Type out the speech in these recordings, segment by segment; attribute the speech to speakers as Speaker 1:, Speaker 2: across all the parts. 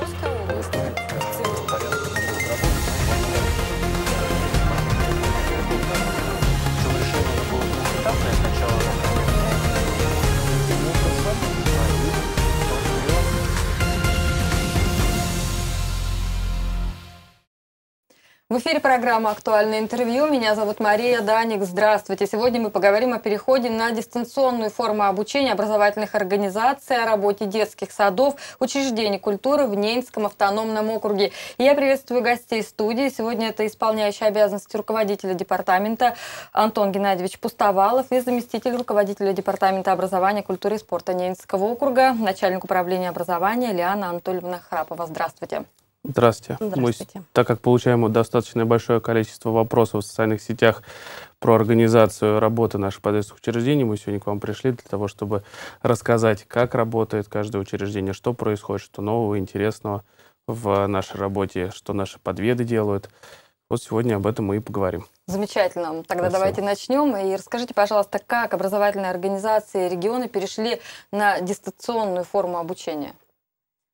Speaker 1: Rozkałowy. В эфире программа «Актуальное интервью». Меня зовут Мария Даник. Здравствуйте. Сегодня мы поговорим о переходе на дистанционную форму обучения образовательных организаций, о работе детских садов, учреждений культуры в Ненецком автономном округе. И я приветствую гостей студии. Сегодня это исполняющий обязанности руководителя департамента Антон Геннадьевич Пустовалов и заместитель руководителя департамента образования, культуры и спорта Ненецкого округа, начальник управления образования Лиана Анатольевна Храпова. Здравствуйте.
Speaker 2: Здравствуйте. Здравствуйте. Мы, так как получаем достаточно большое количество вопросов в социальных сетях про организацию работы наших подвесных учреждений, мы сегодня к вам пришли для того, чтобы рассказать, как работает каждое учреждение, что происходит, что нового, интересного в нашей работе, что наши подведы делают. Вот сегодня об этом мы и поговорим.
Speaker 1: Замечательно. Тогда Спасибо. давайте начнем. И расскажите, пожалуйста, как образовательные организации и регионы перешли на дистанционную форму обучения?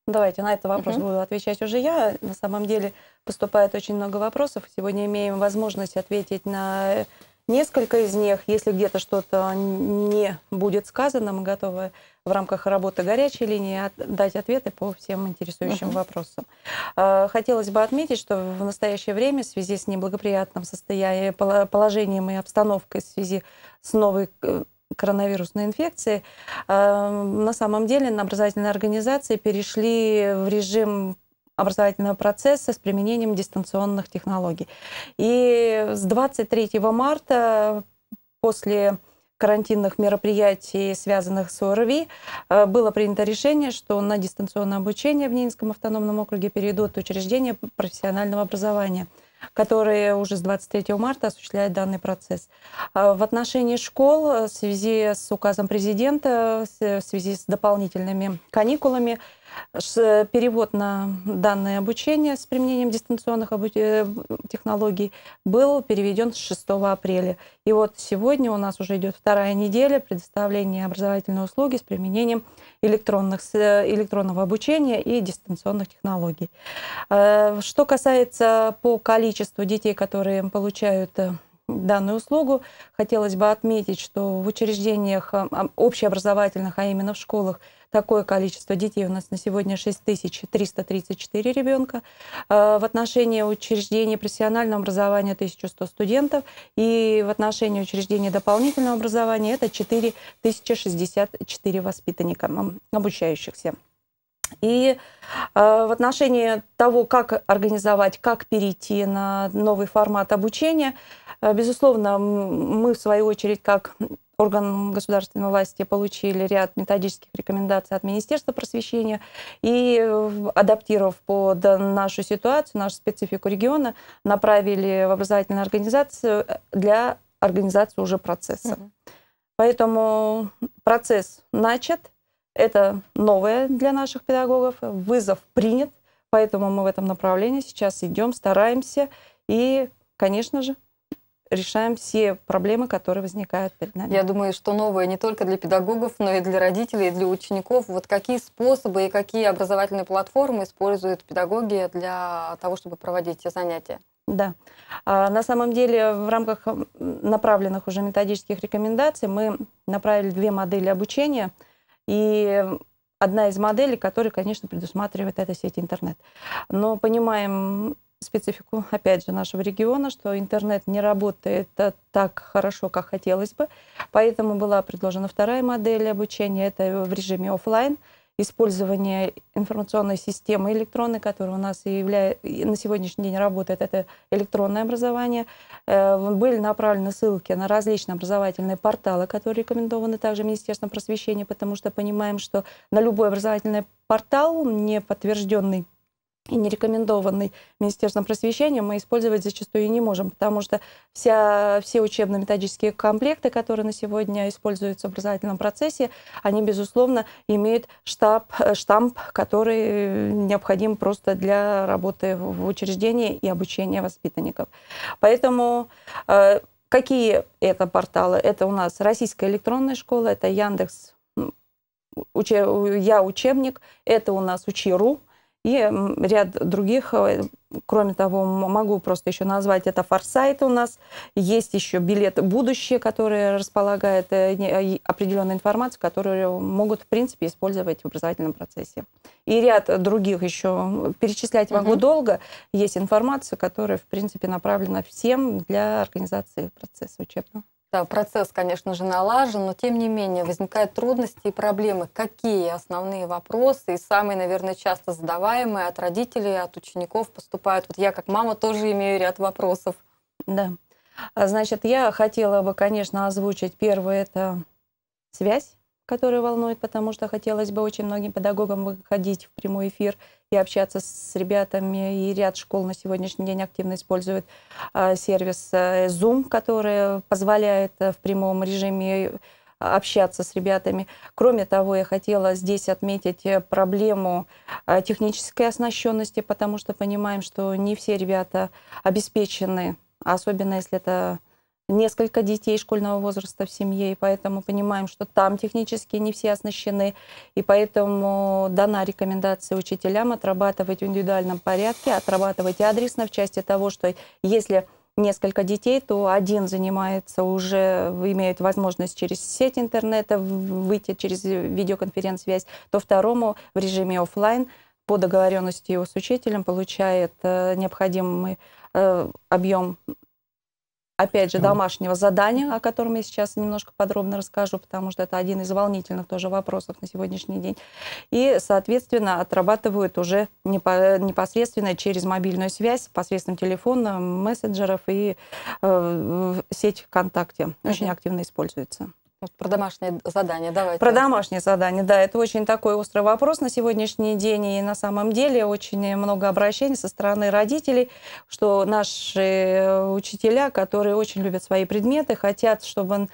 Speaker 3: Давайте на этот вопрос угу. буду отвечать уже я. На самом деле поступает очень много вопросов. Сегодня имеем возможность ответить на э, несколько из них. Если где-то что-то не будет сказано, мы готовы в рамках работы горячей линии от, дать ответы по всем интересующим uh вопросам. А, хотелось бы отметить, что в настоящее время в связи с неблагоприятным состоянием, э, положением и обстановкой в связи с новой э, коронавирусной инфекции, эм, на самом деле на образовательные организации перешли в режим образовательного процесса с применением дистанционных технологий. И с 23 марта после карантинных мероприятий, связанных с ОРВИ, э, было принято решение, что на дистанционное обучение в Нинском автономном округе перейдут учреждения профессионального образования – которые уже с 23 марта осуществляют данный процесс. А, в отношении школ э, в связи с указом президента, э, в связи с дополнительными каникулами, Э, перевод на данное обучение с применением дистанционных э, технологий был переведен с 6 апреля. И вот сегодня у нас уже идет вторая неделя предоставления образовательной услуги с применением электронных, э, электронного обучения и дистанционных технологий. Что касается по количеству детей, которые получают данную услугу. Хотелось бы отметить, что в учреждениях а, а, общеобразовательных, а именно в школах, такое количество детей у нас на сегодня 6334 ребенка. А, в отношении учреждений профессионального образования 1100 студентов и в отношении учреждений дополнительного образования это 4064 воспитанника обучающихся. И э, в отношении того, как организовать, как перейти на новый формат обучения, э, безусловно, мы в свою очередь как орган государственной власти получили ряд методических рекомендаций от Министерства просвещения и, адаптировав под нашу ситуацию, нашу специфику региона, направили в образовательную организацию э, для организации уже процесса. Mm-hmm. Поэтому процесс начат, это новое для наших педагогов, вызов принят, поэтому мы в этом направлении сейчас идем, стараемся и, конечно же, решаем все проблемы, которые возникают перед нами. Я думаю,
Speaker 1: что новое не только для педагогов, но и для родителей, и для учеников. Вот какие способы и какие образовательные платформы используют педагоги для того, чтобы проводить те занятия?
Speaker 3: Да. А, на самом деле в рамках направленных уже методических рекомендаций мы направили две модели обучения – и одна из моделей, которая, конечно, предусматривает эта сеть интернет. Но понимаем специфику, опять же, нашего региона, что интернет не работает так хорошо, как хотелось бы. Поэтому была предложена вторая модель обучения, это в режиме офлайн использование информационной системы электронной, которая у нас и являя... на сегодняшний день работает, это электронное образование. Э, были направлены ссылки на различные образовательные порталы, которые рекомендованы также Министерством просвещения, потому что понимаем, что на любой образовательный портал, не подтвержденный и не рекомендованный Министерством просвещения мы использовать зачастую и не можем, потому что вся, все учебно-методические комплекты, которые на сегодня используются в образовательном процессе, они, безусловно, имеют штаб, э, штамп, который э, необходим просто для работы в учреждении и обучения воспитанников. Поэтому э, какие это порталы? Это у нас Российская электронная школа, это Яндекс, я учебник, это у нас Учи.ру, и ряд других. Э, кроме того, могу просто еще назвать, это «Форсайт» у нас. Есть еще билет «Будущее», который располагает э, э, определенную информацию, которую могут, в принципе, использовать в образовательном процессе. И ряд других еще, перечислять могу угу. долго, есть информация, которая, в принципе, направлена всем для организации процесса учебного.
Speaker 1: Да, процесс, конечно же, налажен, но тем не менее возникают трудности и проблемы. Какие основные вопросы и самые, наверное, часто задаваемые от родителей, от учеников поступают? Вот я как мама тоже имею ряд
Speaker 3: вопросов. Да. А, значит, я хотела бы, конечно, озвучить. Первое – это связь который волнует, потому что хотелось бы очень многим педагогам выходить в прямой эфир и общаться с ребятами. И ряд школ на сегодняшний день активно использует а, сервис э, Zoom, который позволяет э, в прямом режиме э, общаться с ребятами. Кроме того, я хотела здесь отметить проблему технической оснащенности, потому что понимаем, что не все ребята обеспечены, особенно если это несколько детей школьного возраста в семье, и поэтому понимаем, что там технически не все оснащены, и поэтому дана рекомендация учителям отрабатывать в индивидуальном порядке, отрабатывать адресно в части того, что если несколько детей, то один занимается уже, имеет возможность через сеть интернета выйти через видеоконференц-связь, то второму в режиме офлайн по договоренности его с учителем получает э, необходимый э, объем опять же, домашнего задания, о котором я сейчас немножко подробно расскажу, потому что это один из волнительных тоже вопросов на сегодняшний день. И, соответственно, отрабатывают уже непосредственно через мобильную связь, посредством телефона, мессенджеров и э, сеть ВКонтакте. Очень активно используется. Про домашнее задание давайте. Про домашнее задание, да. Это очень такой острый вопрос на сегодняшний день. И на самом деле очень много обращений со стороны родителей, что наши э, учителя, которые очень любят свои предметы, хотят, чтобы он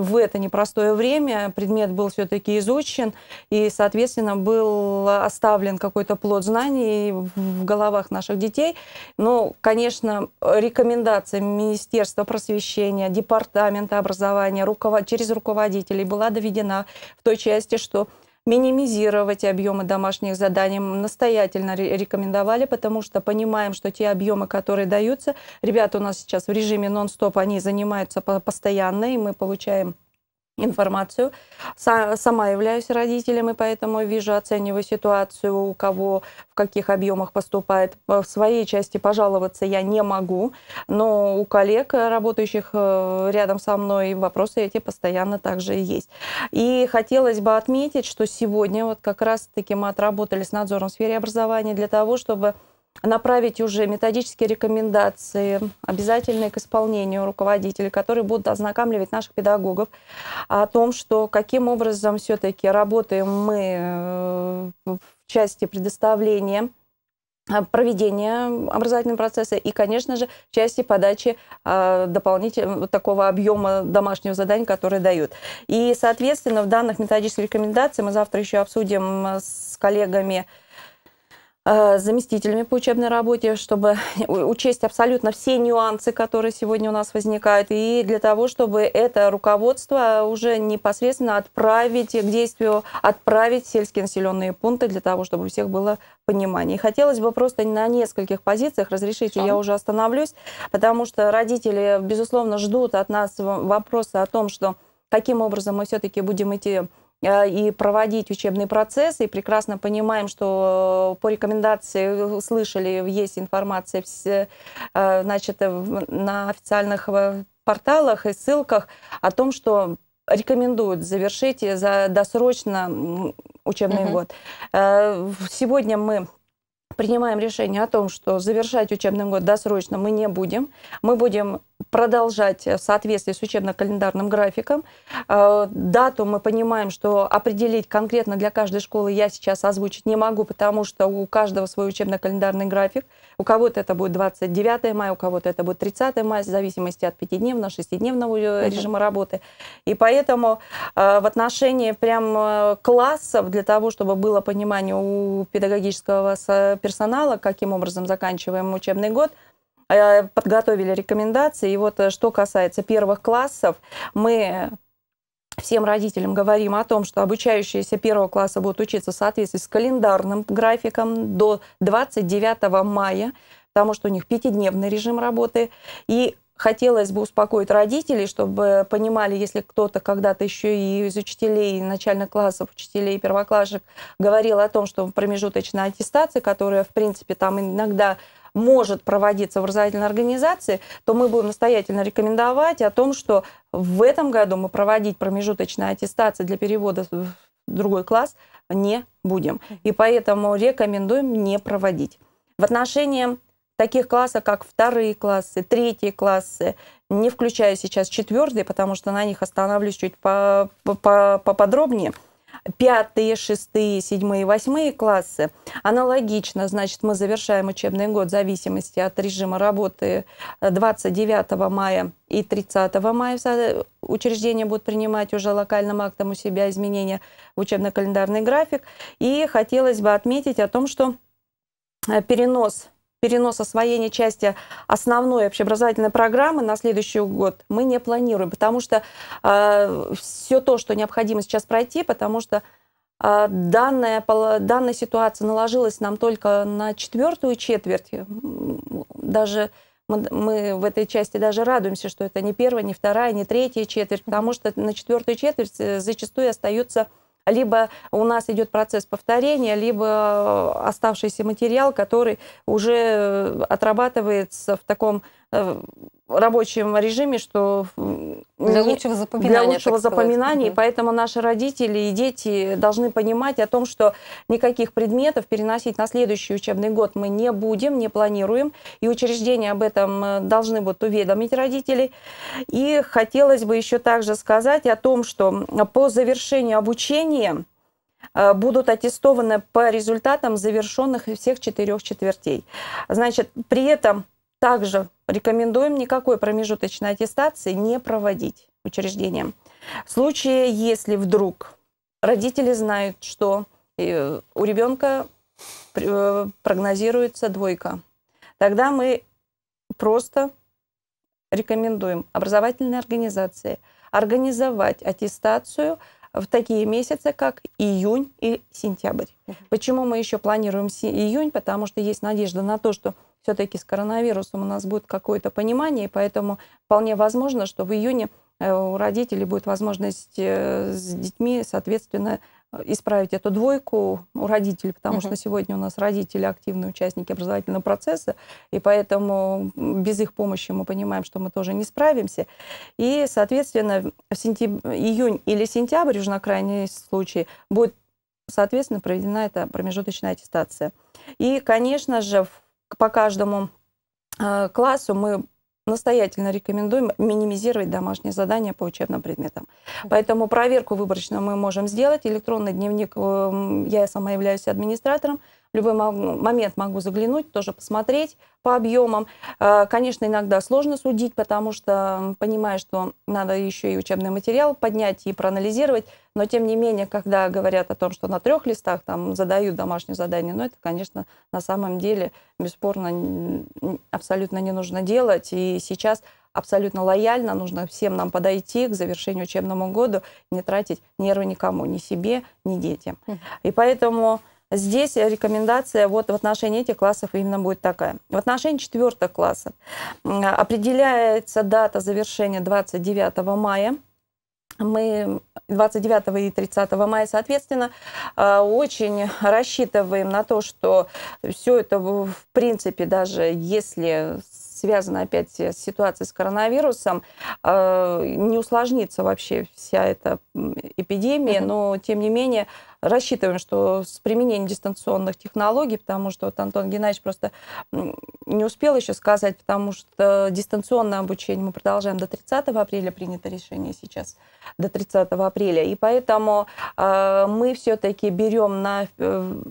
Speaker 3: в это непростое время предмет был все-таки изучен и, соответственно, был оставлен какой-то плод знаний в головах наших детей. Но, конечно, рекомендация Министерства просвещения, Департамента образования, руковод... через руководство руководителей была доведена в той части, что минимизировать объемы домашних заданий. Настоятельно рекомендовали, потому что понимаем, что те объемы, которые даются, ребята у нас сейчас в режиме нон-стоп, они занимаются постоянно, и мы получаем информацию. Сама являюсь родителем, и поэтому вижу, оцениваю ситуацию, у кого в каких объемах поступает. В своей части пожаловаться я не могу, но у коллег, работающих э, рядом со мной, вопросы эти постоянно также есть. И хотелось бы отметить, что сегодня вот как раз-таки мы отработали с надзором в сфере образования для того, чтобы направить уже методические рекомендации, обязательные к исполнению руководителей, которые будут ознакомливать наших педагогов о том, что каким образом все-таки работаем мы э, в части предоставления э, проведения образовательного процесса и, конечно же, части подачи э, дополнительного такого объема домашнего задания, которое дают. И, соответственно, в данных методических рекомендациях мы завтра еще обсудим с коллегами Э, заместителями по учебной работе, чтобы учесть абсолютно все нюансы, которые сегодня у нас возникают, и для того, чтобы это руководство уже непосредственно отправить к действию, отправить сельские населенные пункты для того, чтобы у всех было понимание. И хотелось бы просто на нескольких позициях, разрешите, Сам. я уже остановлюсь, потому что родители, безусловно, ждут от нас вопроса о том, что каким образом мы все-таки будем идти Э, и проводить учебные процессы. И прекрасно понимаем, что э, по рекомендации слышали, есть информация э, значит, на официальных порталах и ссылках о том, что рекомендуют завершить за досрочно учебный угу. год. Сегодня мы принимаем решение о том, что завершать учебный год досрочно мы не будем. Мы будем продолжать в соответствии с учебно-календарным графиком. Э, дату мы понимаем, что определить конкретно для каждой школы я сейчас озвучить не могу, потому что у каждого свой учебно-календарный график. У кого-то это будет 29 мая, у кого-то это будет 30 мая, в зависимости от пятидневного, шестидневного uh-huh. режима работы. И поэтому э, в отношении прям э, классов, для того, чтобы было понимание у педагогического э, персонала, каким образом заканчиваем учебный год, подготовили рекомендации. И вот что касается первых классов, мы всем родителям говорим о том, что обучающиеся первого класса будут учиться в соответствии с календарным графиком до 29 мая, потому что у них пятидневный режим работы. И хотелось бы успокоить родителей, чтобы понимали, если кто-то когда-то еще и из учителей начальных классов, учителей первоклассник говорил о том, что промежуточная аттестация, которая, в принципе, там иногда может проводиться в образовательной организации, то мы будем настоятельно рекомендовать о том, что в этом году мы проводить промежуточные аттестации для перевода в другой класс не будем. И поэтому рекомендуем не проводить. В отношении таких классов, как вторые классы, третьи классы, не включая сейчас четвертые, потому что на них остановлюсь чуть по -по поподробнее, -по пятые, шестые, седьмые, восьмые классы. Аналогично, значит, мы завершаем учебный год в зависимости от режима работы 29 э, мая и 30 мая учреждения будут принимать уже локальным актом у себя изменения в учебно-календарный график. И хотелось бы отметить о том, что э, перенос перенос освоения части основной общеобразовательной программы на следующий год мы не планируем, потому что э, все то, что необходимо сейчас пройти, потому что э, данная, данная ситуация наложилась нам только на четвертую четверть. Даже мы, мы в этой части даже радуемся, что это не первая, не вторая, не третья четверть, потому что на четвертую четверть э, зачастую остаются либо у нас идет процесс повторения, либо э, оставшийся материал, который уже э, отрабатывается в таком э, рабочем режиме, что для лучшего запоминания. Для лучшего запоминания. Угу. И поэтому наши родители и дети должны понимать о том, что никаких предметов переносить на следующий учебный год мы не будем, не планируем. И учреждения об этом э, должны будут уведомить родителей. И хотелось бы еще также сказать о том, что по завершению обучения э, будут аттестованы по результатам завершенных всех четырех четвертей. Значит, при этом также рекомендуем никакой промежуточной аттестации не проводить учреждениям. В случае, если вдруг родители знают, что э, у ребенка э, прогнозируется двойка, тогда мы просто рекомендуем образовательной организации организовать аттестацию в такие месяцы, как июнь и сентябрь. Почему мы еще планируем июнь? Потому что есть надежда на то, что все-таки с коронавирусом у нас будет какое-то понимание, и поэтому вполне возможно, что в июне э, у родителей будет возможность э, с детьми, соответственно, э, исправить эту двойку у родителей, потому угу. что сегодня у нас родители активные участники образовательного процесса, и поэтому без их помощи мы понимаем, что мы тоже не справимся. И, соответственно, в сентяб... июнь или сентябрь, уже на крайний случай, будет, соответственно, проведена эта промежуточная аттестация. И, конечно же, по каждому э, классу мы настоятельно рекомендуем минимизировать домашние задания по учебным предметам. Поэтому проверку выборочно мы можем сделать. Электронный дневник, эм, я сама являюсь администратором, любой момент могу заглянуть, тоже посмотреть по объемам. Э, конечно, иногда сложно судить, потому что понимаю, что надо еще и учебный материал поднять и проанализировать, но тем не менее, когда говорят о том, что на трех листах там задают домашнее задание, ну это, конечно, на самом деле бесспорно абсолютно не нужно делать. И сейчас абсолютно лояльно, нужно всем нам подойти к завершению учебному году, не тратить нервы никому, ни себе, ни детям. Хм. И поэтому Здесь рекомендация вот в отношении этих классов именно будет такая. В отношении четвертых классов определяется дата завершения 29 мая мы 29 и 30 мая, соответственно, э, очень рассчитываем на то, что все это, в принципе, даже если связано опять с ситуацией с коронавирусом, э, не усложнится вообще вся эта эпидемия, но, тем не менее, рассчитываем, что с применением дистанционных технологий, потому что вот Антон Геннадьевич просто не успел еще сказать, потому что дистанционное обучение мы продолжаем до 30 апреля, принято решение сейчас до 30 апреля, и поэтому э, мы все-таки берем на, э,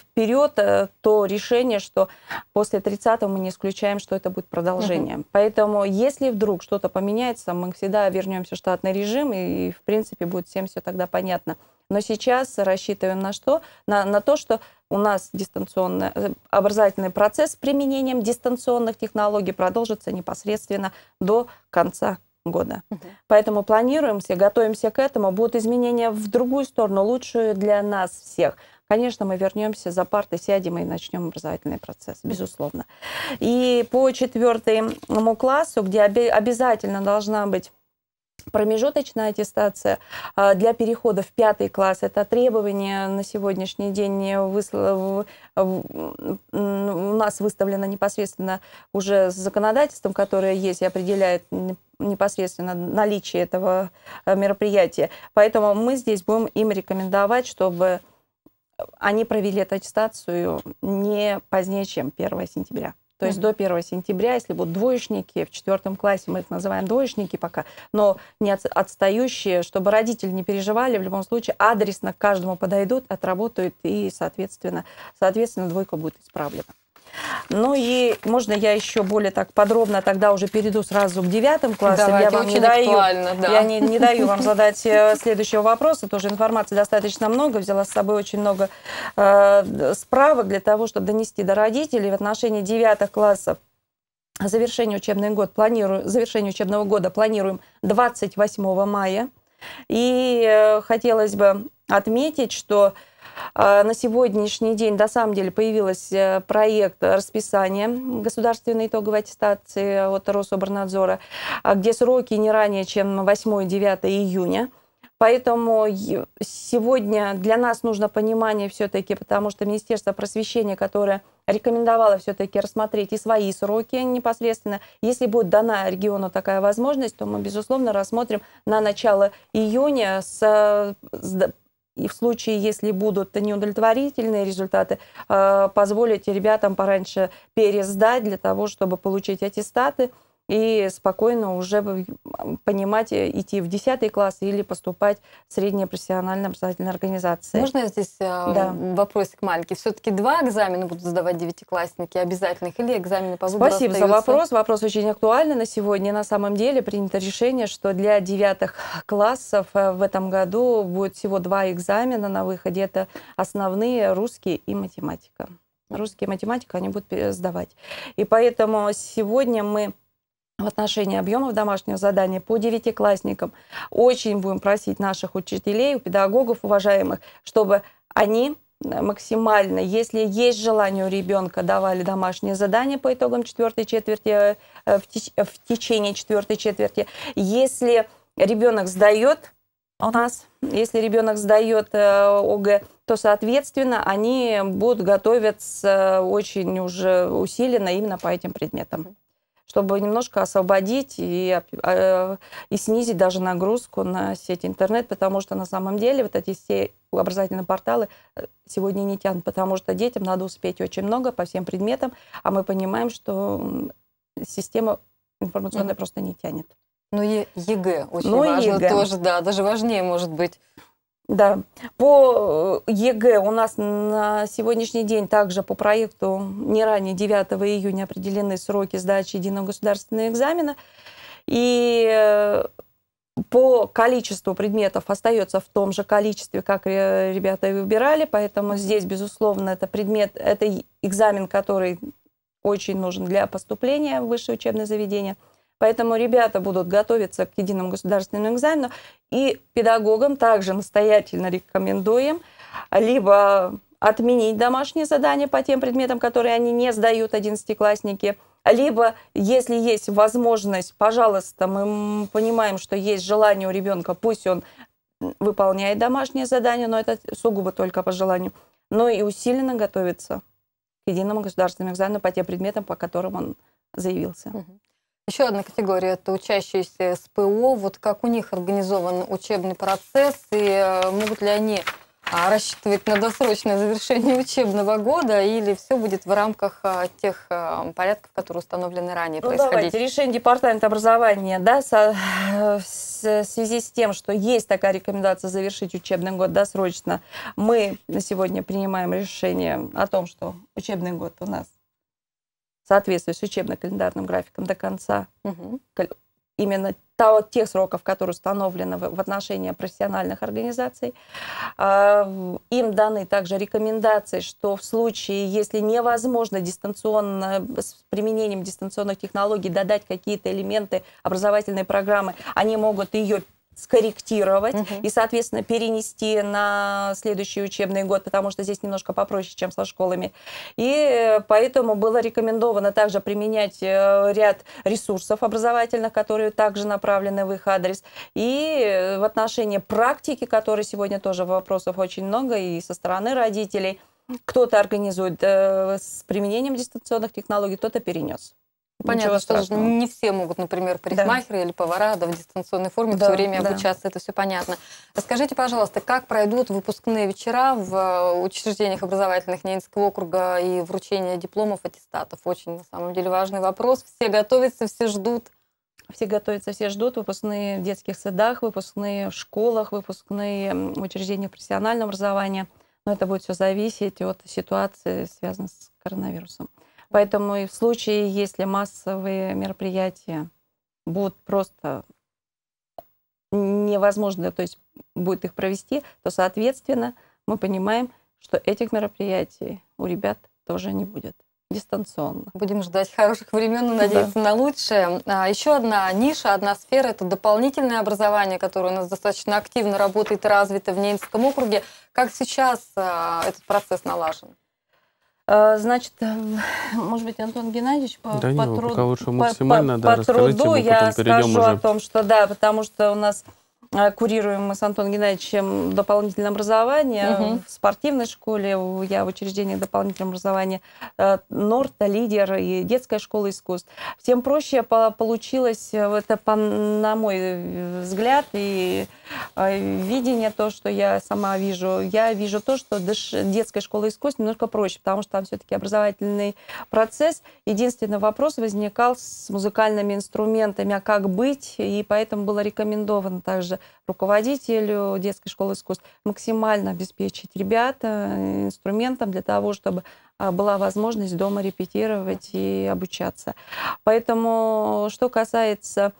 Speaker 3: вперед э, то решение, что после 30 мы не исключаем, что это будет продолжением. Угу. Поэтому если вдруг что-то поменяется, мы всегда вернемся в штатный режим, и, и в принципе будет всем все тогда понятно. Но сейчас рассчитываем на что? На, на то, что у нас дистанционный э, образовательный процесс с применением дистанционных технологий продолжится непосредственно до конца года. Поэтому планируемся, готовимся к этому. Будут изменения в другую сторону, лучшую для нас всех. Конечно, мы вернемся за парты, сядем и начнем образовательный процесс, безусловно. И по четвертому классу, где обязательно должна быть Промежуточная аттестация а, для перехода в пятый класс – это требование на сегодняшний день у нас выставлено непосредственно уже с законодательством, которое есть и определяет непосредственно наличие этого э, мероприятия. Поэтому мы здесь будем им рекомендовать, чтобы они провели эту аттестацию не позднее, чем 1 сентября. То mm-hmm. есть до 1 сентября, если будут двоечники, в четвертом классе мы их называем двоечники пока, но не отстающие, чтобы родители не переживали, в любом случае адресно к каждому подойдут, отработают и, соответственно, соответственно двойка будет исправлена. Ну и можно я еще более так подробно тогда уже перейду сразу к девятым классам. Давайте, я вам не даю, да. я не, не даю вам задать э, следующего вопроса. Тоже информации достаточно много. Взяла с собой очень много э, справок для того, чтобы донести до родителей в отношении девятых классов завершение учебный год планирую, завершение учебного года планируем 28 мая. И э, хотелось бы отметить, что а, на сегодняшний день, на самом деле, появилась э, проект расписания государственной итоговой аттестации от Рособорнадзора, а, где сроки не ранее, чем 8-9 июня. Поэтому сегодня для нас нужно понимание все-таки, потому что Министерство просвещения, которое рекомендовало все-таки рассмотреть и свои сроки непосредственно, если будет дана региону такая возможность, то мы, безусловно, рассмотрим на начало июня с э, и в случае, если будут неудовлетворительные результаты, э, позволить ребятам пораньше пересдать для того, чтобы получить аттестаты – и спокойно уже понимать, э, идти в 10 класс или поступать в средние профессиональные образовательные организации. Можно
Speaker 1: здесь э, да.
Speaker 3: вопросик маленький? Все-таки
Speaker 1: два экзамена будут сдавать девятиклассники обязательных или экзамены по выбору Спасибо остаются? за вопрос.
Speaker 3: Вопрос очень актуальный на сегодня. На самом деле принято решение, что для девятых классов э, в этом году будет всего два экзамена на выходе. Это основные русский и математика. Русский и математика они будут сдавать. И поэтому сегодня мы в отношении объемов домашнего задания по девятиклассникам. Очень будем просить наших учителей, у педагогов уважаемых, чтобы они э, максимально, если есть желание у ребенка, давали домашние задания по итогам четвертой четверти, э, э, в, течение четвертой четверти. Если ребенок сдает у нас, если ребенок сдает ОГЭ, то, соответственно, они будут готовиться очень уже усиленно именно по этим предметам чтобы немножко освободить и, а, э, и снизить даже нагрузку на сеть интернет, потому что на самом деле вот эти все образовательные порталы э, сегодня не тянут, потому что детям надо успеть очень много по всем предметам, а мы понимаем, что система информационная mm-hmm. просто не тянет. Ну и ЕГЭ очень ну, важно ЕГЭ. тоже,
Speaker 1: да, даже важнее может
Speaker 3: быть. Да. По э, ЕГЭ у нас на сегодняшний день также по проекту не ранее 9 июня определены сроки сдачи единого государственного экзамена. И э, по количеству предметов остается в том же количестве, как э, ребята и выбирали, поэтому здесь, безусловно, это предмет, это экзамен, который очень нужен для поступления в высшее учебное заведение – Поэтому ребята будут готовиться к единому государственному экзамену. И педагогам также настоятельно рекомендуем либо отменить домашние задания по тем предметам, которые они не сдают, одиннадцатиклассники, либо, если есть возможность, пожалуйста, мы понимаем, что есть желание у ребенка, пусть он выполняет домашнее задание, но это сугубо только по желанию, но и усиленно готовится к единому государственному экзамену по тем предметам, по которым он заявился. Угу.
Speaker 1: Еще одна категория – это учащиеся СПО. Вот как у них организован учебный процесс и э, могут ли они а, рассчитывать на досрочное завершение учебного года
Speaker 3: или все будет в рамках а, тех э, порядков, которые установлены ранее ну, происходить? Давайте. Решение Департамента образования да, со, э, в связи с тем, что есть такая рекомендация завершить учебный год досрочно, мы на сегодня принимаем решение о том, что учебный год у нас соответствии учебно-календарным графикам до конца угу. именно того, тех сроков, которые установлены в, в отношении профессиональных организаций. А, им даны также рекомендации, что в случае, если невозможно дистанционно, с применением дистанционных технологий додать какие-то элементы образовательной программы, они могут ее скорректировать угу. и, соответственно, перенести на следующий учебный год, потому что здесь немножко попроще, чем со школами. И э, поэтому было рекомендовано также применять э, ряд ресурсов образовательных, которые также направлены в их адрес. И э, в отношении практики, которой сегодня тоже вопросов очень много и со стороны родителей, кто-то организует с применением дистанционных технологий, кто-то перенес. Понятно, что не
Speaker 1: все могут, например, парикмахеры да. или повара да, в дистанционной форме да, все время да. обучаться, это все понятно. Расскажите, пожалуйста, как пройдут выпускные вечера в э, учреждениях образовательных Ненецкого округа и вручение дипломов, аттестатов? Очень, на самом деле, важный вопрос. Все готовятся, все
Speaker 3: ждут. Все готовятся, все ждут. Выпускные в детских садах, выпускные в школах, выпускные в учреждениях профессионального образования. Но это будет все зависеть от ситуации, связанной с коронавирусом. Поэтому и в случае, если массовые мероприятия будут просто невозможно, то есть будет их провести, то, соответственно, мы понимаем, что этих мероприятий у ребят тоже не будет дистанционно.
Speaker 1: Будем ждать хороших времен и надеяться да. на лучшее. А еще одна ниша, одна сфера – это дополнительное образование, которое у нас достаточно активно работает и развито в Ненецком округе. Как сейчас а, этот процесс налажен?
Speaker 3: А, значит, э, может быть, Антон Геннадьевич по, да по, нет, труд... пока лучше максимально, по, да, по труду я скажу уже. о том, что да, потому что у нас а, курируем мы с Антоном Геннадьевичем дополнительное образование угу. в спортивной школе, я в учреждении дополнительного образования э, Норта, лидер и детская школа искусств. Всем проще получилось, э, это по, на мой взгляд и э, видение, то, что я сама вижу. Я вижу то, что детская школа искусств немножко проще, потому что там все-таки образовательный процесс. Единственный вопрос возникал с музыкальными инструментами, а как быть, и поэтому было рекомендовано также руководителю детской школы искусств, максимально обеспечить ребят э, инструментом для того, чтобы а, была возможность дома репетировать и обучаться. Поэтому, что касается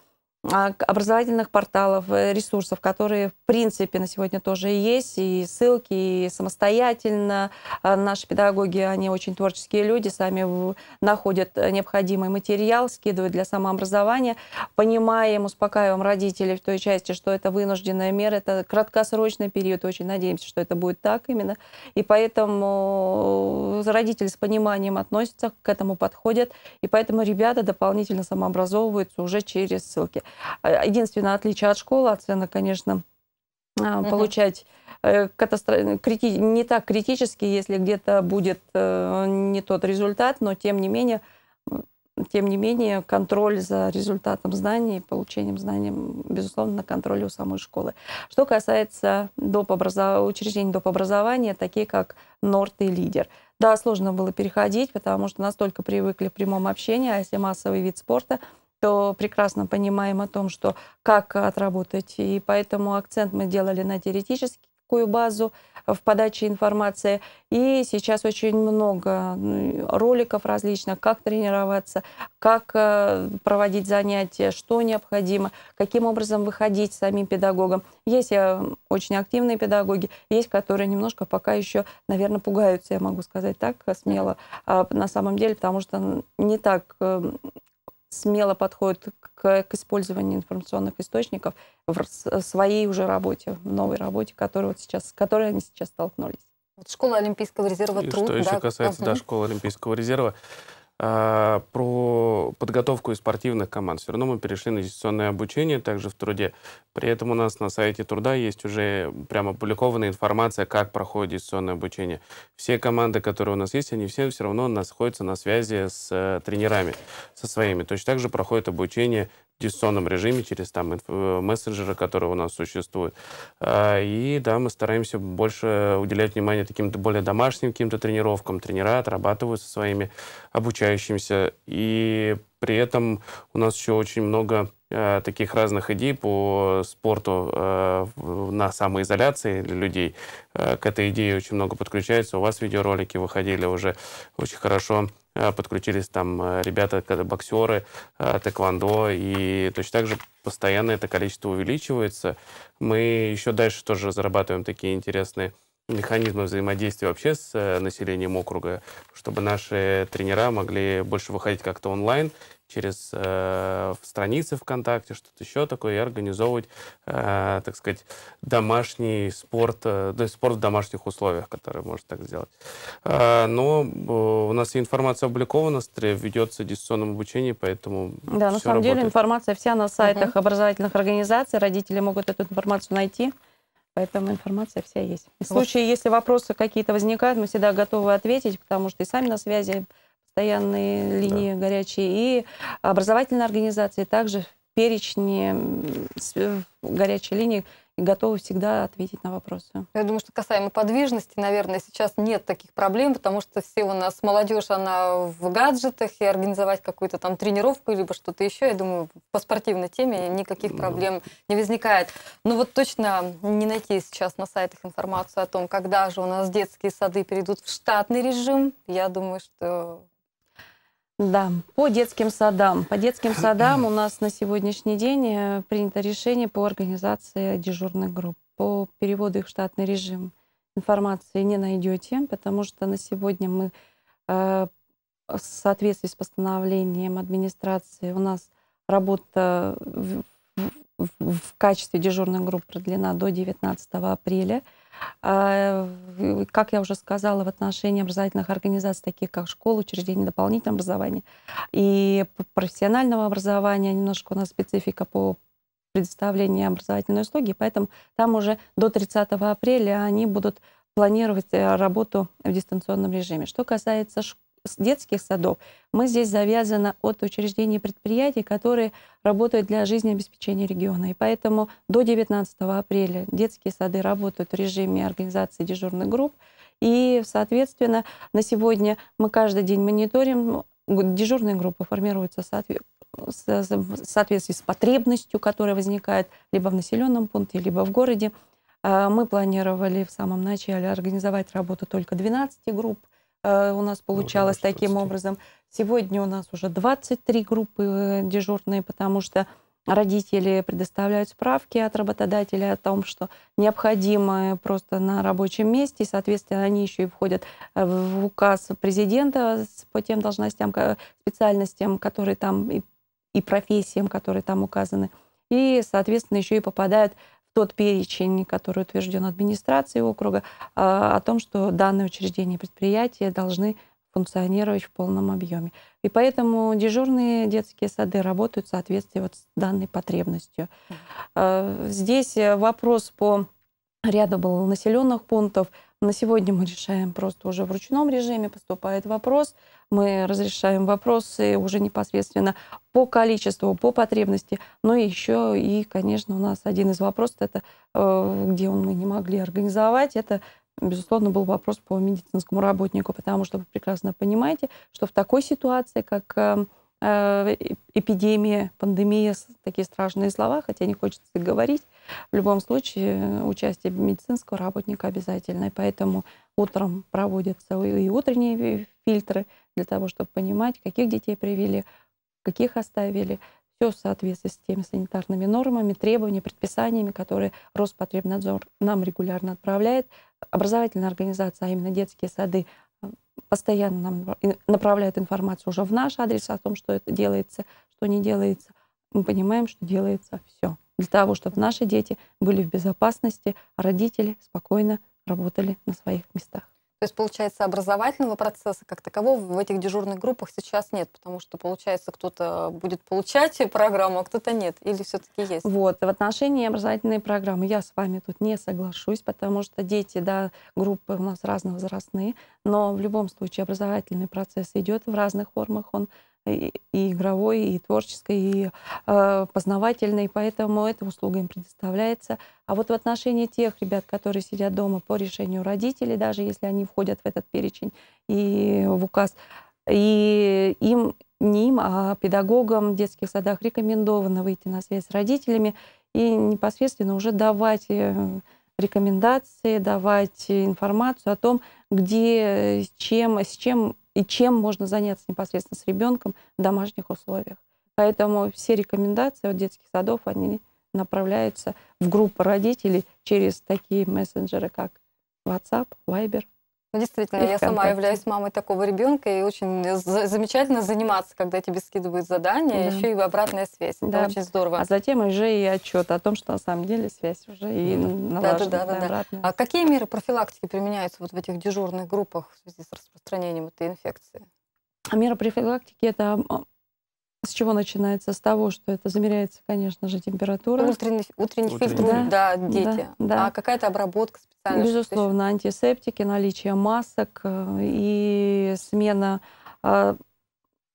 Speaker 3: а, образовательных порталов, э, ресурсов, которые, в принципе, на сегодня тоже есть, и ссылки, и самостоятельно. А, наши педагоги, они очень творческие люди, сами находят необходимый материал, скидывают для самообразования. Понимаем, успокаиваем родителей в той части, что это вынужденная мера, это краткосрочный период, очень надеемся, что это будет так именно. И поэтому э, родители с пониманием относятся, к этому подходят, и поэтому ребята дополнительно самообразовываются уже через ссылки. Единственное отличие от школы, оценок, конечно, а, получать э, катастро... крити... не так критически, если где-то будет э, не тот результат, но тем не менее тем не менее, контроль за результатом знаний, получением знаний, безусловно, на контроле у самой школы. Что касается доп. Образов... учреждений доп. образования, такие как Норт и Лидер. Да, сложно было переходить, потому что настолько привыкли к прямому общению, а если массовый вид спорта, то прекрасно понимаем о том, что как отработать. И поэтому акцент мы делали на теоретическую базу э, в подаче информации. И сейчас очень много роликов различных, как тренироваться, как э, проводить занятия, что необходимо, каким образом выходить самим педагогом. Есть э, очень активные педагоги, есть, которые немножко пока еще, наверное, пугаются, я могу сказать так смело, а, на самом деле, потому что не так смело подходит к, к использованию информационных источников в э, своей уже работе, в новой работе, которую вот сейчас, с которой они сейчас столкнулись. Вот школа Олимпийского резерва и труд. Что да? еще касается угу. да,
Speaker 2: школы Олимпийского резерва, а, про подготовку и спортивных команд. Все равно мы перешли на дистанционное обучение, также в труде. При этом у нас на сайте труда есть уже прямо опубликованная информация, как проходит дистанционное обучение. Все команды, которые у нас есть, они все все равно находятся на связи с э, тренерами, со своими. Точно так же проходит обучение дистанционном режиме через там э, мессенджеры, которые у нас существуют. А, и да, мы стараемся больше уделять внимание таким более домашним каким-то тренировкам. Тренера отрабатывают со своими обучающимися. И при этом у нас еще очень много Э, таких разных идей по спорту э, на самоизоляции людей. Э, к этой идее очень много подключается. У вас видеоролики выходили уже очень хорошо. Э, подключились там э, ребята, когда боксеры, э, тэквондо. И точно так же постоянно это количество увеличивается. Мы еще дальше тоже зарабатываем такие интересные механизмы взаимодействия вообще с населением округа, чтобы наши тренера могли больше выходить как-то онлайн через э, страницы ВКонтакте, что-то еще такое, и организовывать, э, так сказать, домашний спорт, э, да, спорт в домашних условиях, который может так сделать. Э, но э, у нас информация опубликована, ведется дистанционном обучении, поэтому Да, на самом работает. деле
Speaker 3: информация вся на сайтах угу. образовательных организаций, родители могут эту информацию найти. Поэтому информация вся есть. В вот. случае, если вопросы какие-то возникают, мы всегда готовы ответить, потому что и сами на связи постоянные линии да. горячие, и образовательные организации также перечне э, горячей линии готовы всегда ответить на вопросы.
Speaker 1: Я думаю, что касаемо подвижности, наверное, сейчас нет таких проблем, потому что все у нас молодежь, она в гаджетах, и организовать какую-то там тренировку, либо что-то еще, я думаю, по спортивной теме никаких проблем не возникает. Но вот точно не найти сейчас на сайтах информацию о том, когда же у нас детские сады перейдут в штатный режим, я думаю, что
Speaker 3: да, по детским садам. По детским садам у нас на сегодняшний день э, принято решение по организации дежурных групп, по переводу их в штатный режим. Информации не найдете, потому что на сегодня мы э, в соответствии с постановлением администрации у нас работа в, в, в качестве дежурных групп продлена до 19 апреля. А, как я уже сказала, в отношении образовательных организаций, таких как школы, учреждения дополнительного образования и профессионального образования, немножко у нас специфика по предоставлению образовательной услуги, поэтому там уже до 30 апреля они будут планировать э, работу в дистанционном режиме. Что касается школ, детских садов, мы здесь завязаны от учреждений предприятий, которые работают для жизнеобеспечения региона. И поэтому до 19 апреля детские сады работают в режиме организации дежурных групп. И, соответственно, на сегодня мы каждый день мониторим ну, дежурные группы формируются в соответствии с потребностью, которая возникает либо в населенном пункте, либо в городе. А мы планировали в самом начале организовать работу только 12 групп. Э, у нас ну, получалось ну, таким образом. Сегодня у нас уже 23 группы э, дежурные, потому что родители предоставляют справки от работодателя о том, что необходимо э, просто на рабочем месте, и, соответственно, они еще и входят в указ президента по тем должностям, специальностям, которые там и профессиям, которые там указаны, и, соответственно, еще и попадают тот перечень, который утвержден администрацией округа, а, о том, что данные учреждения и предприятия должны функционировать в полном объеме. И поэтому дежурные детские сады работают в соответствии вот с данной потребностью. А, здесь вопрос по ряду был населенных пунктов – на сегодня мы решаем просто уже в ручном режиме, поступает вопрос, мы разрешаем вопросы уже непосредственно по количеству, по потребности. Но ну еще и, конечно, у нас один из вопросов, это э, где мы не могли организовать, это безусловно, был вопрос по медицинскому работнику, потому что вы прекрасно понимаете, что в такой ситуации, как э, Э, эпидемия, пандемия, такие страшные слова, хотя не хочется говорить. В любом случае, участие медицинского работника обязательно. поэтому утром проводятся и утренние фильтры для того, чтобы понимать, каких детей привели, каких оставили. Все в соответствии с теми санитарными нормами, требованиями, предписаниями, которые Роспотребнадзор нам регулярно отправляет. Образовательная организация, а именно детские сады, постоянно нам направляют информацию уже в наш адрес о том, что это делается, что не делается. Мы понимаем, что делается все для того, чтобы наши дети были в безопасности, а родители спокойно работали на своих местах.
Speaker 1: То есть, получается, образовательного процесса как такового в этих дежурных группах сейчас нет, потому что, получается, кто-то будет получать программу,
Speaker 3: а кто-то нет, или все-таки есть? Вот, в отношении образовательной программы я с вами тут не соглашусь, потому что дети, да, группы у нас разновозрастные, но в любом случае образовательный процесс идет в разных формах, он и игровой, и творческой, и э, познавательной, поэтому эта услуга им предоставляется. А вот в отношении тех ребят, которые сидят дома по решению родителей, даже если они входят в этот перечень и в указ, и им, не им, а педагогам в детских садах рекомендовано выйти на связь с родителями и непосредственно уже давать э, рекомендации, давать информацию о том, где, с чем, с чем и чем можно заняться непосредственно с ребенком в домашних условиях. Поэтому все рекомендации от детских садов, они направляются в группу родителей через такие мессенджеры, как WhatsApp, Viber – ну
Speaker 1: Действительно, я сама являюсь мамой такого ребенка, и очень за замечательно заниматься, когда тебе скидывают задания, да. еще и обратная связь.
Speaker 3: Да. очень здорово. А затем уже и отчет о том, что на самом деле связь уже и налажена. Да, да, да, да, да.
Speaker 1: А какие меры профилактики применяются вот в этих дежурных группах в связи с распространением этой
Speaker 3: инфекции? А Мера профилактики – это с чего начинается? С того, что это замеряется, конечно же, температура. Утренний,
Speaker 1: утренний, утренний. фильтр, да, да дети. Да,
Speaker 3: да. А какая-то обработка специальная? Безусловно, антисептики, наличие масок э, и смена э,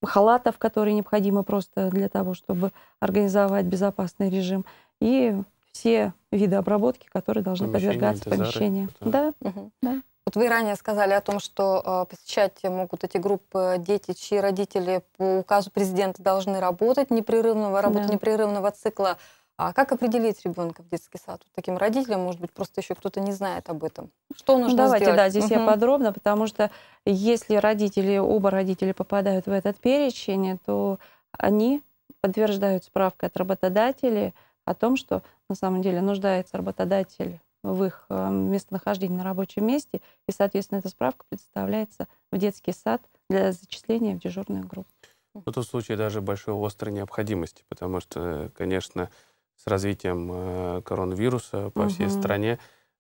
Speaker 3: халатов, которые необходимы просто для того, чтобы организовать безопасный режим, и все виды обработки, которые должны подвергаться помещению. Да. Угу.
Speaker 1: да. Вот вы ранее сказали о том, что э, посещать могут эти группы дети, чьи родители по указу президента должны работать непрерывного, работа да. непрерывного цикла. А как определить ребенка в детский сад? Вот таким родителям, может быть, просто еще кто-то не знает об этом. Что ну, нужно Давайте, сделать? да, здесь угу. я
Speaker 3: подробно, потому что если родители, оба родители попадают в этот перечень, то они подтверждают справкой от работодателя о том, что на самом деле нуждается работодатель в их эм, местонахождении на рабочем месте, и, соответственно, эта справка предоставляется в детский сад для зачисления в дежурную группу.
Speaker 2: В этом случае даже большой острой необходимости, потому что, конечно, с развитием э, коронавируса по всей угу. стране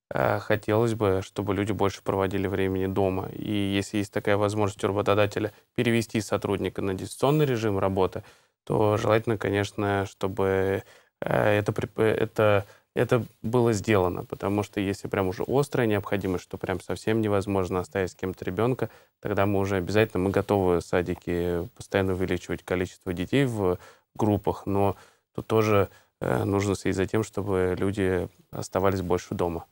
Speaker 2: э, хотелось бы, чтобы люди больше проводили времени дома. И если есть такая возможность у работодателя перевести сотрудника на дистанционный режим работы, то желательно, конечно, чтобы э, это, это это было сделано, потому что если прям уже острая необходимость, что прям совсем невозможно оставить с кем-то ребенка, тогда мы уже обязательно, мы готовы садики постоянно увеличивать количество детей в группах, но тут тоже э, нужно следить за тем, чтобы люди оставались больше дома.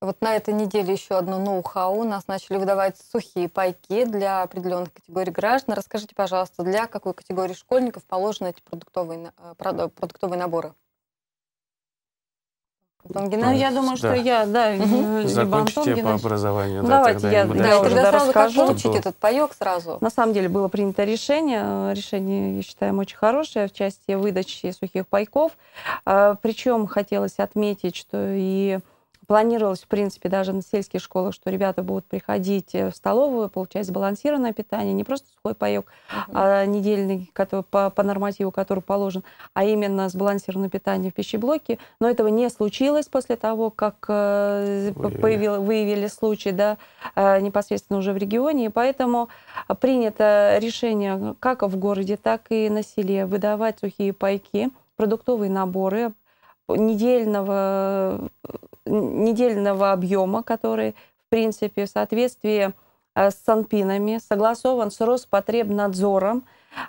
Speaker 1: Вот на этой неделе еще одно ноу-хау. Нас начали выдавать сухие пайки для определенных категорий граждан. Расскажите, пожалуйста, для какой категории школьников положены эти продуктовые, э, продуктовые наборы? ну я думаю, что да.
Speaker 3: я, да, угу. либо Антон по образованию. Ну, да, давайте тогда я, да, я тогда сразу как получить этот паек сразу. На самом деле было принято решение, решение, я считаю, очень хорошее в части выдачи сухих пайков. А, Причем хотелось отметить, что и Планировалось, в принципе, даже на сельских школах, что ребята будут приходить э, в столовую, получать сбалансированное питание, не просто сухой паек угу. а, недельный который, по, по нормативу, который положен, а именно сбалансированное питание в пищеблоке. Но этого не случилось после того, как э, выявили. выявили случай да, э, непосредственно уже в регионе. И поэтому принято решение как в городе, так и на селе выдавать сухие пайки, продуктовые наборы недельного недельного объема, который, в принципе, в соответствии э, с санпинами, согласован с Роспотребнадзором,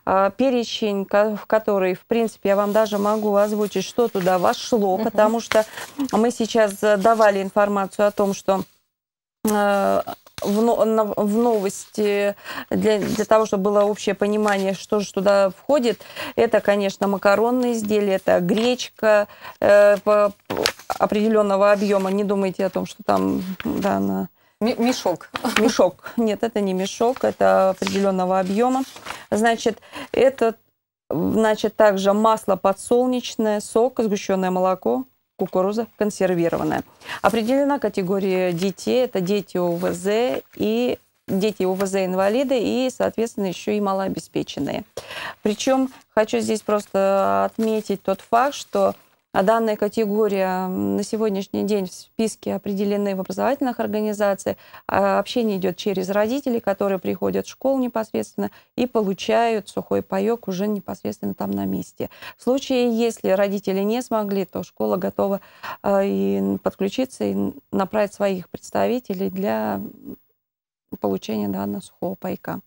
Speaker 3: а, перечень, в который, в принципе, я вам даже могу озвучить, что туда вошло, угу. потому что мы сейчас давали информацию о том, что э, в, новости для, для того, чтобы было общее понимание, что же туда входит. Это, конечно, макаронные изделия, это гречка, э, определенного объема, не думайте о том, что там, да, на... Мешок. Мешок. Нет, это не мешок, это определенного объема. Значит, это Значит, также масло подсолнечное, сок, сгущенное молоко, кукуруза консервированная. Определена категория детей, это дети ОВЗ и дети ОВЗ-инвалиды и, соответственно, еще и малообеспеченные. Причем хочу здесь просто отметить тот факт, что а Данная категория на сегодняшний день в списке определены в образовательных организациях. А общение идет через родителей, которые приходят в школу непосредственно и получают сухой паек уже непосредственно там на месте. В случае, если родители не смогли, то школа готова а, и подключиться и направить своих представителей для получения данного сухого пайка.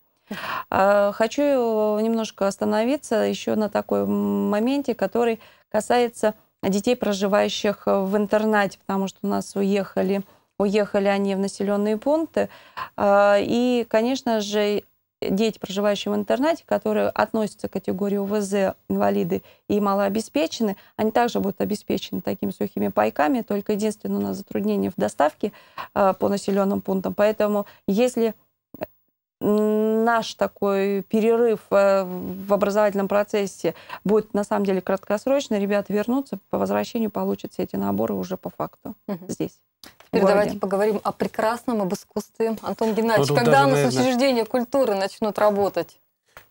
Speaker 3: А, хочу немножко остановиться еще на такой моменте, который касается детей, проживающих э, в интернате, потому что у нас уехали, уехали они в населенные пункты. А, и, конечно же, дети, проживающие в интернате, которые относятся к категории УВЗ, инвалиды и малообеспечены, они также будут обеспечены такими сухими пайками, только единственное у нас затруднение в доставке а, по населенным пунктам. Поэтому если наш такой перерыв э, в образовательном процессе будет на самом деле краткосрочный. Ребята вернутся, по возвращению получат все эти наборы уже по факту угу. здесь. Теперь давайте
Speaker 1: поговорим о прекрасном, об искусстве. Антон Геннадьевич, ну, когда даже, у нас учреждения культуры начнут работать?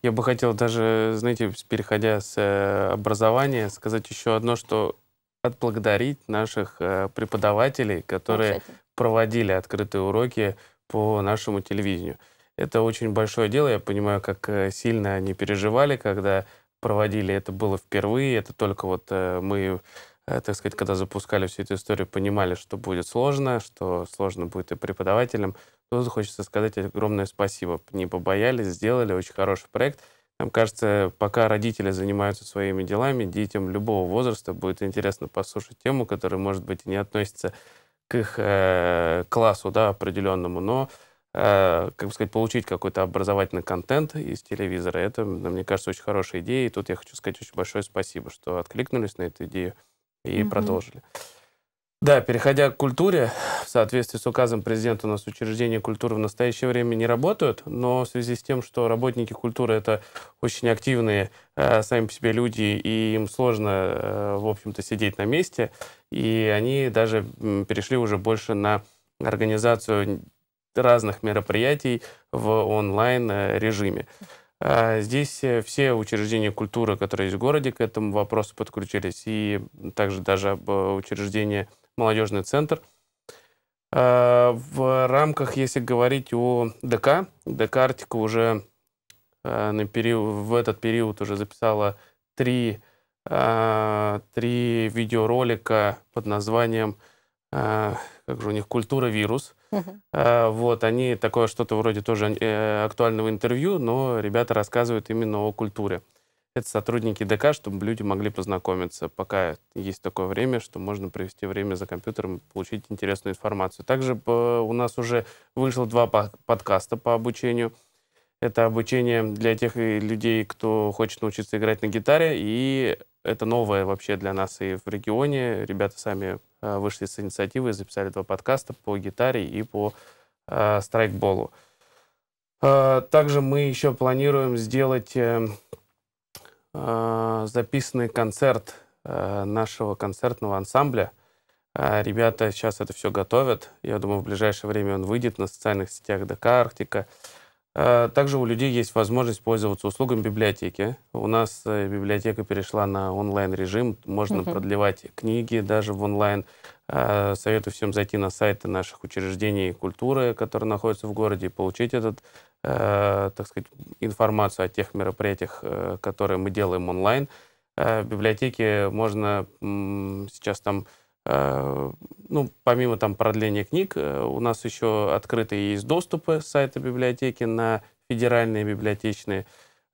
Speaker 2: Я бы хотел даже, знаете, переходя с э, образования, сказать еще одно, что отблагодарить наших э, преподавателей, которые проводили открытые уроки по нашему телевидению. Это очень большое дело. Я понимаю, как э, сильно они переживали, когда проводили. Это было впервые. Это только вот э, мы, э, так сказать, когда запускали всю эту историю, понимали, что будет сложно, что сложно будет и преподавателям. Тут хочется сказать огромное спасибо. Не побоялись, сделали очень хороший проект. Нам кажется, пока родители занимаются своими делами, детям любого возраста будет интересно послушать тему, которая, может быть, и не относится к их э, классу да, определенному, но Э, как бы сказать, получить какой-то образовательный контент из телевизора. Это, мне кажется, очень хорошая идея. И тут я хочу сказать очень большое спасибо, что откликнулись на эту идею и угу. продолжили. Да, переходя к культуре, в соответствии с указом президента у нас учреждения культуры в настоящее время не работают, но в связи с тем, что работники культуры это очень активные э, сами по себе люди, и им сложно, э, в общем-то, сидеть на месте, и они даже перешли уже больше на организацию разных мероприятий в онлайн-режиме. Э, а, здесь э, все учреждения культуры, которые есть в городе, к этому вопросу подключились, и также даже э, учреждение «Молодежный центр». А, в рамках, если говорить о ДК, ДК «Арктика» уже на период, в этот период уже записала три, а, три видеоролика под названием как же у них «Культура вирус», а, вот, они такое что-то вроде тоже э, актуального интервью, но ребята рассказывают именно о культуре. Это сотрудники ДК, чтобы люди могли познакомиться. Пока есть такое время, что можно провести время за компьютером, получить интересную информацию. Также э, у нас уже вышло два подкаста по обучению. Это обучение для тех э, людей, кто хочет научиться играть на гитаре, и это новое вообще для нас и в регионе. Ребята сами э, вышли с инициативы, записали два подкаста по гитаре и по э, страйкболу. Э, также мы еще планируем сделать э, э, записанный концерт э, нашего концертного ансамбля. Э, ребята сейчас это все готовят. Я думаю, в ближайшее время он выйдет на социальных сетях ДК «Арктика». Э, а, также у людей есть возможность пользоваться услугами библиотеки. У нас э, библиотека перешла на онлайн-режим. Можно угу. продлевать книги даже в онлайн. А, советую всем зайти на сайты наших учреждений культуры, которые находятся в городе, и получить этот, э, так сказать, информацию о тех мероприятиях, э, которые мы делаем онлайн. А, в библиотеке можно сейчас там Э, ну, помимо там продления книг, э, у нас еще открытые есть доступы с сайта библиотеки на федеральные библиотечные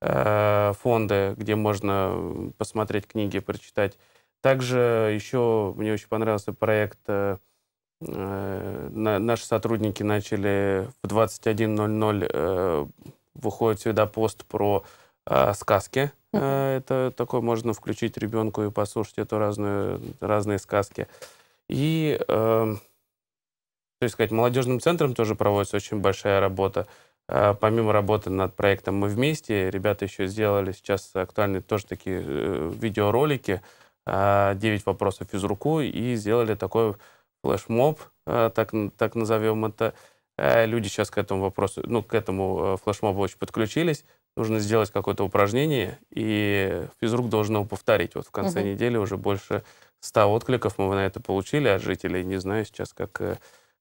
Speaker 2: э, фонды, где можно посмотреть книги, прочитать. Также еще мне очень понравился проект наши сотрудники начали в 21.00 выходит сюда пост про сказки Э, это такое можно включить ребенку и послушать эту разную, разные сказки. И, э, то есть сказать, молодежным центром тоже проводится очень большая работа. Э, помимо работы над проектом «Мы вместе», ребята еще сделали сейчас актуальные тоже такие э, видеоролики э, «9 вопросов физруку» и сделали такой флешмоб, э, так, так назовем это. Э, люди сейчас к этому вопросу, ну, к этому э, флешмобу очень подключились нужно сделать какое-то упражнение, и физрук должен его повторить. Вот в конце угу. недели уже больше 100 откликов мы на это получили от жителей. Не знаю сейчас, как э,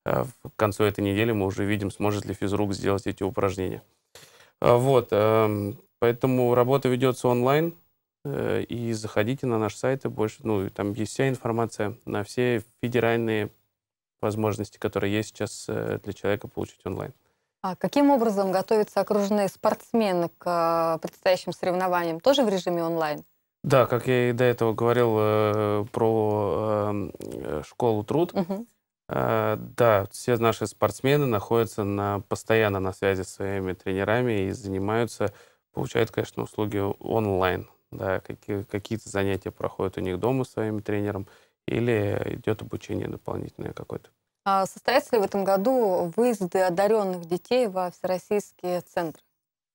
Speaker 2: а, в конце этой недели мы уже видим, сможет ли физрук сделать эти упражнения. А, вот, эм, поэтому работа ведется онлайн, э, и заходите на наш сайт, и больше, ну, там есть вся информация на все федеральные возможности, которые есть сейчас э, для человека получить онлайн.
Speaker 1: А каким образом готовятся окружные спортсмены к э, предстоящим соревнованиям? Тоже в режиме онлайн?
Speaker 2: Да, как я и до этого говорил э, про э, школу труд. Угу. да, все наши спортсмены находятся на, постоянно на связи с своими тренерами и занимаются, получают, конечно, услуги онлайн. Да, какие, какие-то занятия проходят у них дома с своим тренером или идет обучение дополнительное какое-то.
Speaker 1: А, состоятся ли в этом году выезды одаренных детей во всероссийские центры?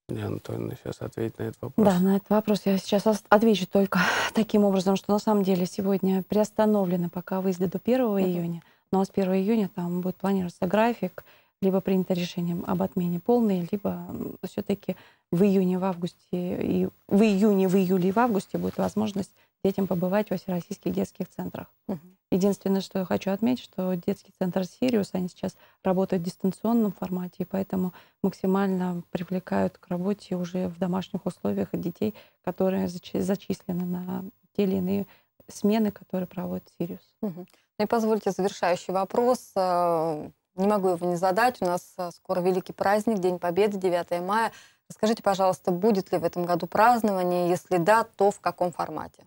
Speaker 2: Не, Анатольевна сейчас ответит на этот вопрос. Да,
Speaker 3: на этот вопрос я сейчас отвечу только таким образом, что на самом деле сегодня приостановлены пока выезды до 1 июня, но с 1 июня там будет планироваться график, либо принято решение об отмене полной, либо все-таки в июне, в августе, и в июне, в июле и в августе будет возможность детям побывать во всероссийских детских центрах. mm Единственное, что я хочу отметить, что детский центр «Сириус», они сейчас работают в дистанционном формате, и поэтому максимально привлекают к работе уже в домашних условиях детей, которые зачислены на те или иные смены, которые проводит «Сириус». Угу.
Speaker 1: и позвольте завершающий вопрос. Э, не могу его не задать. У нас э, скоро великий праздник, День Победы, 9 мая. Скажите, пожалуйста, будет ли в этом году празднование? Если да, то в каком формате?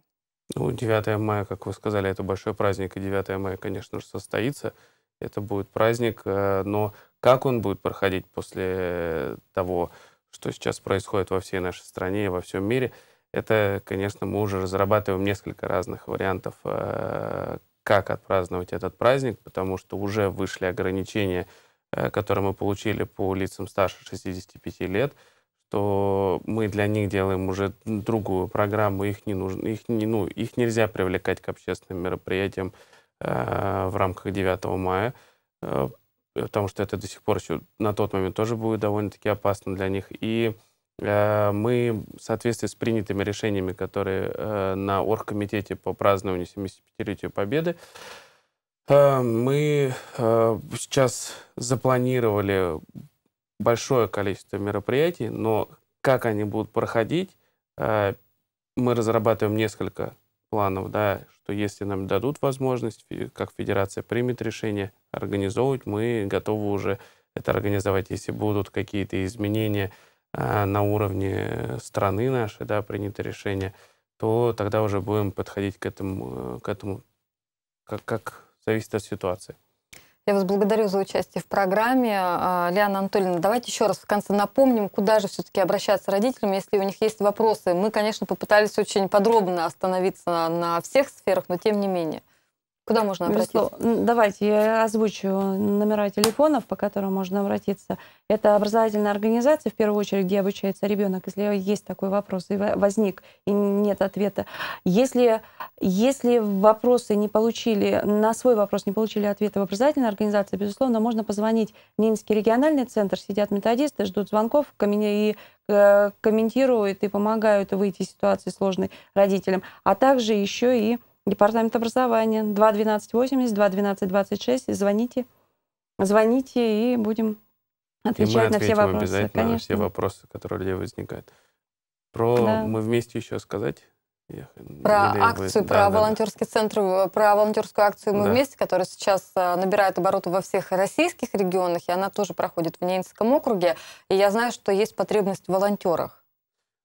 Speaker 2: Ну, 9 мая, как вы сказали, это большой праздник, и 9 мая, конечно же, состоится. Это будет праздник, э, но как он будет проходить после э, того, что сейчас происходит во всей нашей стране и во всем мире, это, конечно, мы уже разрабатываем несколько разных вариантов, э, как отпраздновать этот праздник, потому что уже вышли ограничения, которые мы получили по лицам старше 65 лет – то мы для них делаем уже другую программу, их не нужно, их не, ну, их нельзя привлекать к общественным мероприятиям э, в рамках 9 мая, э, потому что это до сих пор еще на тот момент тоже будет довольно-таки опасно для них. И э, мы в соответствии с принятыми решениями, которые э, на оргкомитете по празднованию 75-летию Победы, э, мы э, сейчас запланировали большое количество мероприятий, но как они будут проходить, э, мы разрабатываем несколько планов, да, что если нам дадут возможность, как федерация примет решение организовывать, мы готовы уже это организовать. Если будут какие-то изменения э, на уровне страны нашей, да, принято решение, то тогда уже будем подходить к этому, э, к этому как, как зависит от ситуации.
Speaker 1: Я вас благодарю за участие в программе. А, Лиана Анатольевна, давайте еще раз в конце напомним, куда же все-таки обращаться родителям, если у них есть вопросы. Мы, конечно, попытались очень подробно остановиться на всех сферах, но тем не менее.
Speaker 3: Куда можно обратиться? Безусловно. Давайте я озвучу номера телефонов, по которым можно обратиться. Это образовательная организация, в первую очередь, где обучается ребенок, если есть такой вопрос и возник, и нет ответа. Если, если вопросы не получили, на свой вопрос не получили ответа в образовательной организации, безусловно, можно позвонить в Ненецкий региональный центр, сидят методисты, ждут звонков и э, комментируют и помогают выйти из ситуации сложной родителям, а также еще и Департамент образования 21280, 21226, и звоните, звоните и будем отвечать и мы на все вопросы. обязательно Конечно.
Speaker 2: все вопросы, которые у людей возникают. Про да. мы вместе еще сказать.
Speaker 1: про Елена акцию, будет. про да, волонтерский да. центр, э, про волонтерскую акцию «Мы да. вместе», которая сейчас э, набирает обороты во всех российских регионах, и она тоже проходит в Ненецком округе. И я знаю, что есть потребность в волонтерах.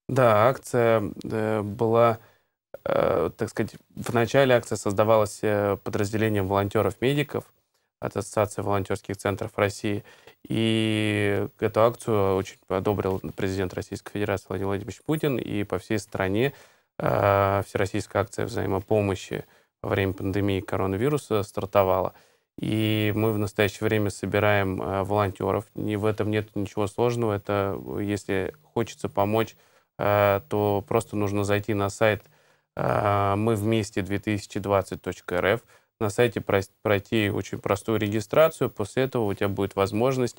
Speaker 2: Да, акция э, была Э, так сказать, в начале акции создавалось э, подразделение волонтеров-медиков от Ассоциации волонтерских центров России. И эту акцию очень одобрил президент Российской Федерации Владимир Владимирович Путин. И по всей стране э, всероссийская акция взаимопомощи во время пандемии коронавируса стартовала. И мы в настоящее время собираем э, волонтеров. И в этом нет ничего сложного. Это если хочется помочь, э, то просто нужно зайти на сайт – а, мы вместе 2020.рф. На сайте пройти очень простую регистрацию. После этого у тебя будет возможность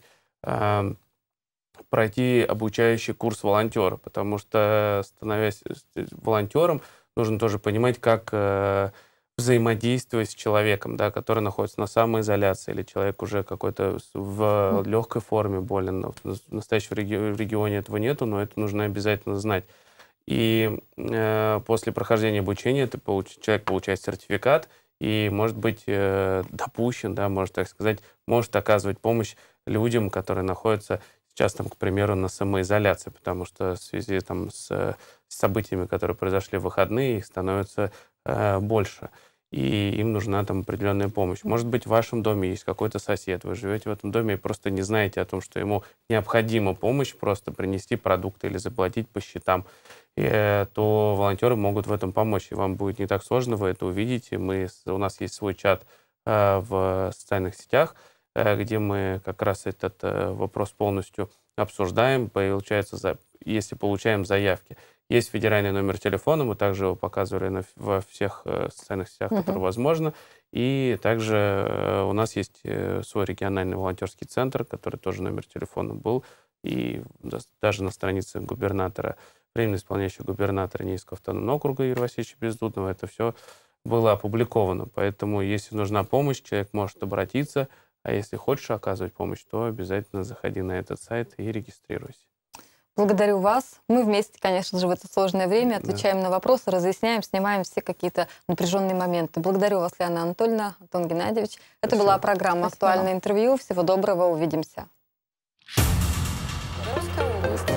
Speaker 2: пройти обучающий курс волонтера, потому что, становясь э, э, волонтером, нужно тоже понимать, как э, взаимодействовать с человеком, да, который находится на самоизоляции, или человек уже какой-то в легкой форме болен. Ну, в настоящем регионе этого нету, но это нужно обязательно знать. И э, после прохождения обучения ты получ... человек получает сертификат и может быть э, допущен, да, может так сказать, может оказывать помощь людям, которые находятся сейчас, там, к примеру, на самоизоляции, потому что в связи там, с, э, с событиями, которые произошли в выходные, их становится э, больше и им нужна там определенная помощь. Может быть, в вашем доме есть какой-то сосед, вы живете в этом доме и просто не знаете о том, что ему необходима помощь, просто принести продукты или заплатить по счетам, И э, то волонтеры могут в этом помочь, и вам будет не так сложно, вы это увидите. Мы, у нас есть свой чат э, в социальных сетях, э, где мы как раз этот вопрос полностью обсуждаем, получается, если получаем заявки. Есть федеральный номер телефона, мы также его показывали на, во всех э, социальных сетях, угу. которые возможно. И также э, у нас есть э, свой региональный волонтерский центр, который тоже номер телефона был. И даже на странице губернатора, временно исполняющего губернатора Низкого автономного округа Юрия Васильевича Бездудного, это все было опубликовано. Поэтому, если нужна помощь, человек может обратиться. А если хочешь оказывать помощь, то обязательно заходи на этот сайт и регистрируйся.
Speaker 1: Благодарю вас. Мы вместе, конечно же, в это сложное время отвечаем да. на вопросы, разъясняем, снимаем все какие-то напряженные моменты. Благодарю вас, Леона Анатольевна, Антон Геннадьевич. Спасибо. Это была программа «Актуальное интервью». Всего доброго, увидимся. Русская